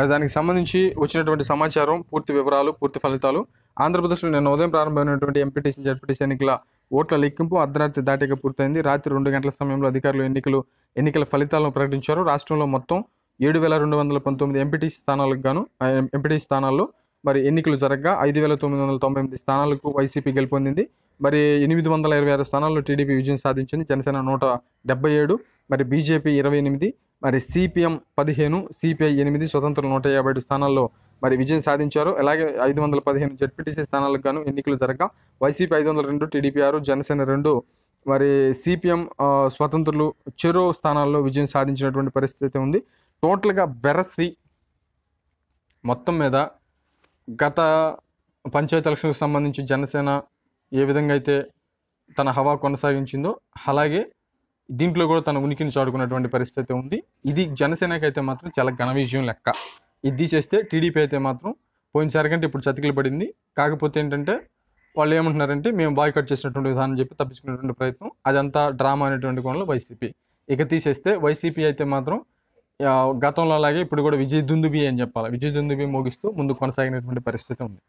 మరి దానికి సంబంధించి వచ్చినటువంటి సమాచారం పూర్తి వివరాలు పూర్తి ఫలితాలు ఆంధ్రప్రదేశ్లో నిన్న ఉదయం ప్రారంభమైనటువంటి ఎంపీటీసీ జడ్పీటీసీ ఎన్నికల ఓట్ల లెక్కింపు అర్ధరాత్రి దాటిగా పూర్తయింది రాత్రి రెండు గంటల సమయంలో అధికారులు ఎన్నికలు ఎన్నికల ఫలితాలను ప్రకటించారు రాష్ట్రంలో మొత్తం ఏడు వేల రెండు వందల పంతొమ్మిది ఎంపీటీసీ స్థానాలకు గాను ఎంపీటీసీ స్థానాల్లో మరి ఎన్నికలు జరగగా ఐదు వేల తొమ్మిది వందల తొంభై ఎనిమిది స్థానాలకు వైసీపీ గెలుపొందింది మరి ఎనిమిది వందల ఇరవై ఆరు స్థానాల్లో టీడీపీ విజయం సాధించింది జనసేన నూట డెబ్బై ఏడు మరి బీజేపీ ఇరవై ఎనిమిది మరి సిపిఎం పదిహేను సిపిఐ ఎనిమిది స్వతంత్ర నూట యాభై స్థానాల్లో మరి విజయం సాధించారు అలాగే ఐదు వందల పదిహేను జడ్పీటీసీ స్థానాలకు గాను ఎన్నికలు జరగ వైసీపీ ఐదు వందల రెండు టీడీపీ ఆరు జనసేన రెండు మరి సిపిఎం స్వతంత్రులు చెరో స్థానాల్లో విజయం సాధించినటువంటి పరిస్థితి ఉంది టోటల్గా వెరసి మొత్తం మీద గత పంచాయతీ ఎలక్షన్కి సంబంధించి జనసేన ఏ విధంగా అయితే తన హవా కొనసాగించిందో అలాగే దీంట్లో కూడా తన ఉనికిని చాడుకున్నటువంటి పరిస్థితి ఉంది ఇది జనసేనకి అయితే మాత్రం చాలా ఘన విజయం లెక్క ఇది చేస్తే టీడీపీ అయితే మాత్రం పోయినసారి కంటే ఇప్పుడు చతికిలు పడింది కాకపోతే ఏంటంటే వాళ్ళు ఏమంటున్నారంటే మేము బాయ్కట్ చేసినటువంటి విధానం చెప్పి తప్పించుకునేటువంటి ప్రయత్నం అదంతా డ్రామా అనేటువంటి కోణంలో వైసీపీ ఇక తీసేస్తే వైసీపీ అయితే మాత్రం గతంలో అలాగే ఇప్పుడు కూడా విజయ్ దుందుబి అని చెప్పాలి విజయ్ దుందుబి మోగిస్తూ ముందు కొనసాగినటువంటి పరిస్థితి ఉంది